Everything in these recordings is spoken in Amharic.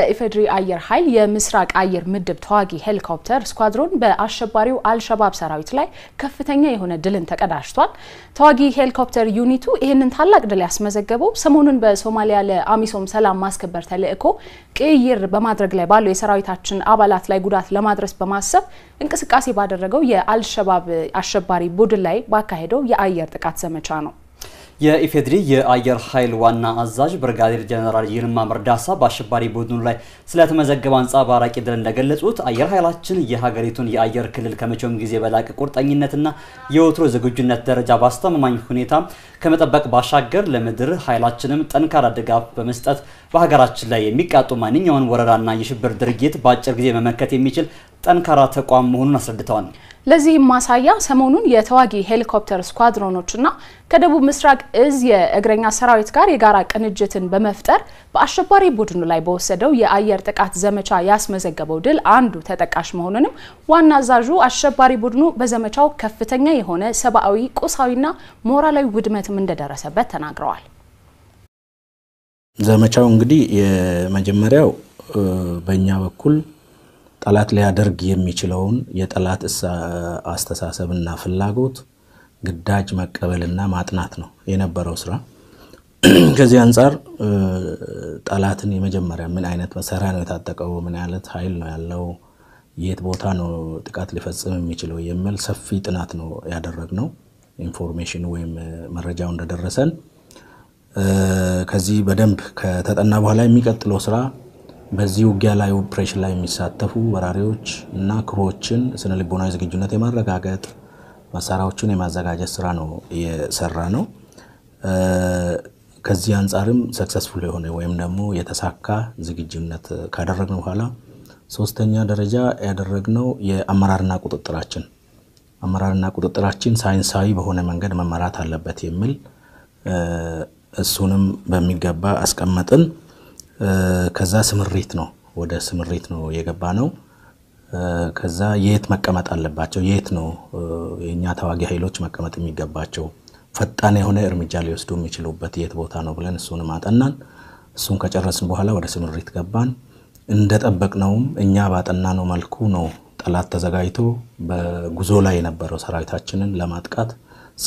የኢፌዴሪ አየር ኃይል የምስራቅ አየር ምድብ ተዋጊ ሄሊኮፕተር ስኳድሮን በአሸባሪው አልሸባብ ሰራዊት ላይ ከፍተኛ የሆነ ድልን ተቀዳጅቷል። ተዋጊ ሄሊኮፕተር ዩኒቱ ይህንን ታላቅ ድል ያስመዘገበው ሰሞኑን በሶማሊያ ለአሚሶም ሰላም ማስከበር ተልእኮ ቅይር በማድረግ ላይ ባለው የሰራዊታችን አባላት ላይ ጉዳት ለማድረስ በማሰብ እንቅስቃሴ ባደረገው የአልሸባብ አሸባሪ ቡድን ላይ ባካሄደው የአየር ጥቃት ዘመቻ ነው። የኢፌድሪ የአየር ኃይል ዋና አዛዥ ብርጋዴር ጀነራል ይልማ መርዳሳ በአሸባሪ ቡድኑ ላይ ስለተመዘገበ አንጻባራቂ ድል እንደገለጹት አየር ኃይላችን የሀገሪቱን የአየር ክልል ከመቼውም ጊዜ በላቀ ቁርጠኝነትና የወትሮ ዝግጁነት ደረጃ በአስተማማኝ ሁኔታ ከመጠበቅ ባሻገር ለምድር ኃይላችንም ጠንካራ ድጋፍ በመስጠት በሀገራችን ላይ የሚቃጡ ማንኛውን ወረራና የሽብር ድርጊት በአጭር ጊዜ መመከት የሚችል ጠንካራ ተቋም መሆኑን አስረድተዋል። ለዚህም ማሳያ ሰሞኑን የተዋጊ ሄሊኮፕተር ስኳድሮኖችና ከደቡብ ምስራቅ እዝ የእግረኛ ሰራዊት ጋር የጋራ ቅንጅትን በመፍጠር በአሸባሪ ቡድኑ ላይ በወሰደው የአየር ጥቃት ዘመቻ ያስመዘገበው ድል አንዱ ተጠቃሽ መሆኑንም ዋና አዛዡ አሸባሪ ቡድኑ በዘመቻው ከፍተኛ የሆነ ሰብአዊ፣ ቁሳዊና ሞራላዊ ውድመትም እንደደረሰበት ተናግረዋል። ዘመቻው እንግዲህ የመጀመሪያው በእኛ በኩል ጠላት ሊያደርግ የሚችለውን የጠላት አስተሳሰብና ፍላጎት ግዳጅ መቀበልና ማጥናት ነው የነበረው ስራ። ከዚህ አንጻር ጠላትን የመጀመሪያ ምን አይነት መሳሪያ ነው የታጠቀው፣ ምን አይነት ኃይል ነው ያለው፣ የት ቦታ ነው ጥቃት ሊፈጽም የሚችለው የሚል ሰፊ ጥናት ነው ያደረግነው። ኢንፎርሜሽን ወይም መረጃው እንደደረሰን ከዚህ በደንብ ከተጠና በኋላ የሚቀጥለው ስራ በዚህ ውጊያ ላይ ኦፕሬሽን ላይ የሚሳተፉ ወራሪዎች እና ክሮችን ስነ ልቦናዊ ዝግጁነት የማረጋገጥ መሳሪያዎቹን የማዘጋጀት ስራ ነው የሰራ ነው። ከዚህ አንጻርም ሰክሰስፉል የሆነ ወይም ደግሞ የተሳካ ዝግጁነት ካደረግን በኋላ ሶስተኛ ደረጃ ያደረግነው የአመራርና ቁጥጥራችን አመራርና ቁጥጥራችን ሳይንሳዊ በሆነ መንገድ መመራት አለበት የሚል እሱንም በሚገባ አስቀመጥን። ከዛ ስምሪት ነው ወደ ስምሪት ነው የገባ ነው። ከዛ የት መቀመጥ አለባቸው፣ የት ነው የእኛ ታዋጊ ኃይሎች መቀመጥ የሚገባቸው፣ ፈጣን የሆነ እርምጃ ሊወስዱ የሚችሉበት የት ቦታ ነው ብለን እሱንም አጠናን። እሱን ከጨረስን በኋላ ወደ ስምሪት ገባን። እንደጠበቅነውም እኛ ነው መልኩ ነው ጠላት ተዘጋጅቶ በጉዞ ላይ የነበረው ሰራዊታችንን ለማጥቃት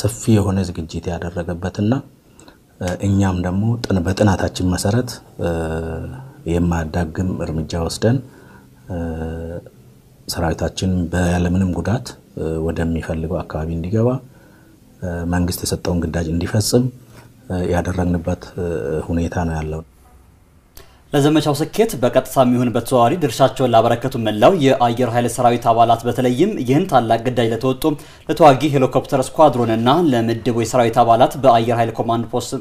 ሰፊ የሆነ ዝግጅት ያደረገበትና እኛም ደግሞ በጥናታችን መሰረት የማያዳግም እርምጃ ወስደን ሰራዊታችን ያለምንም ጉዳት ወደሚፈልገው አካባቢ እንዲገባ መንግስት የሰጠውን ግዳጅ እንዲፈጽም ያደረግንበት ሁኔታ ነው ያለው። ለዘመቻው ስኬት በቀጥታ የሚሆን በተዘዋዋሪ ድርሻቸውን ላበረከቱ መላው የአየር ኃይል ሰራዊት አባላት በተለይም ይህን ታላቅ ግዳጅ ለተወጡ ለተዋጊ ሄሊኮፕተር ስኳድሮንና ለምድቡ የሰራዊት አባላት በአየር ኃይል ኮማንድ ፖስት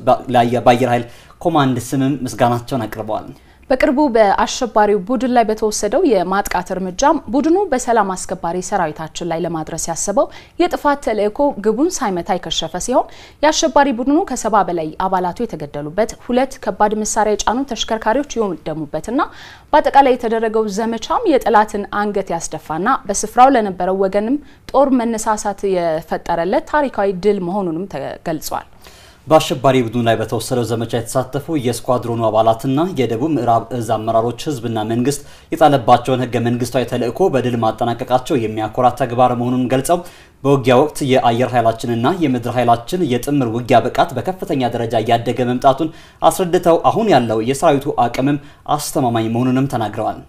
በአየር ኃይል ኮማንድ ስምም ምስጋናቸውን አቅርበዋል። በቅርቡ በአሸባሪው ቡድን ላይ በተወሰደው የማጥቃት እርምጃም ቡድኑ በሰላም አስከባሪ ሰራዊታችን ላይ ለማድረስ ያሰበው የጥፋት ተልዕኮ ግቡን ሳይመታ የከሸፈ ሲሆን የአሸባሪ ቡድኑ ከሰባ በላይ አባላቱ የተገደሉበት ሁለት ከባድ መሳሪያ የጫኑ ተሽከርካሪዎች የወደሙበትና በአጠቃላይ የተደረገው ዘመቻም የጠላትን አንገት ያስደፋና በስፍራው ለነበረው ወገንም ጦር መነሳሳት የፈጠረለት ታሪካዊ ድል መሆኑንም ተገልጿል። በአሸባሪ ቡድኑ ላይ በተወሰደው ዘመቻ የተሳተፉ የስኳድሮኑ አባላትና የደቡብ ምዕራብ እዝ አመራሮች ህዝብና መንግስት የጣለባቸውን ህገ መንግስታዊ ተልዕኮ በድል ማጠናቀቃቸው የሚያኮራ ተግባር መሆኑን ገልጸው በውጊያ ወቅት የአየር ኃይላችንና የምድር ኃይላችን የጥምር ውጊያ ብቃት በከፍተኛ ደረጃ እያደገ መምጣቱን አስረድተው አሁን ያለው የሰራዊቱ አቅምም አስተማማኝ መሆኑንም ተናግረዋል።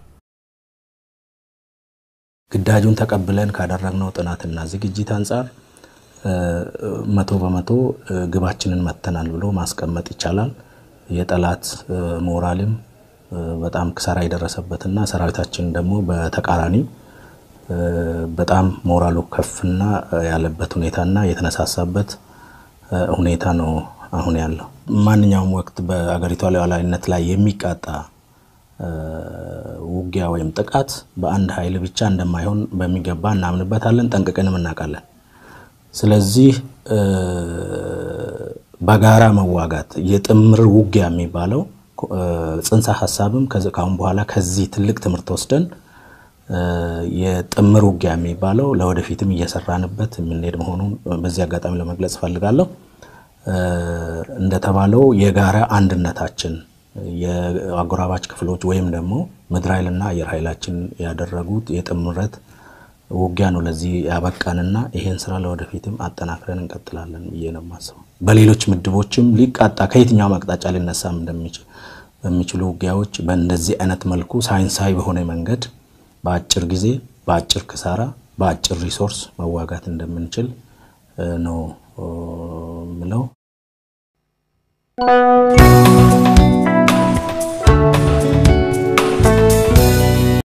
ግዳጁን ተቀብለን ካደረግነው ጥናትና ዝግጅት አንጻር መቶ በመቶ ግባችንን መተናል ብሎ ማስቀመጥ ይቻላል። የጠላት ሞራልም በጣም ክሳራ የደረሰበትና ሰራዊታችን ደግሞ በተቃራኒ በጣም ሞራሉ ከፍና ያለበት ሁኔታና የተነሳሳበት ሁኔታ ነው አሁን ያለው። ማንኛውም ወቅት በአገሪቷ ሉዓላዊነት ላይ የሚቃጣ ውጊያ ወይም ጥቃት በአንድ ኃይል ብቻ እንደማይሆን በሚገባ እናምንበታለን፣ ጠንቅቀንም እናውቃለን። ስለዚህ በጋራ መዋጋት የጥምር ውጊያ የሚባለው ጽንሰ ሀሳብም ካሁን በኋላ ከዚህ ትልቅ ትምህርት ወስደን የጥምር ውጊያ የሚባለው ለወደፊትም እየሰራንበት የምንሄድ መሆኑን በዚህ አጋጣሚ ለመግለጽ እፈልጋለሁ። እንደተባለው የጋራ አንድነታችን የአጎራባች ክፍሎች ወይም ደግሞ ምድር ኃይልና አየር ኃይላችን ያደረጉት የጥምረት ውጊያ ነው ለዚህ ያበቃንና ይሄን ስራ ለወደፊትም አጠናክረን እንቀጥላለን ብዬ ነው የማስበው። በሌሎች ምድቦችም ሊቃጣ ከየትኛውም አቅጣጫ ሊነሳም እንደሚችል በሚችሉ ውጊያዎች በእንደዚህ አይነት መልኩ ሳይንሳዊ በሆነ መንገድ በአጭር ጊዜ በአጭር ክሳራ በአጭር ሪሶርስ መዋጋት እንደምንችል ነው ምለው።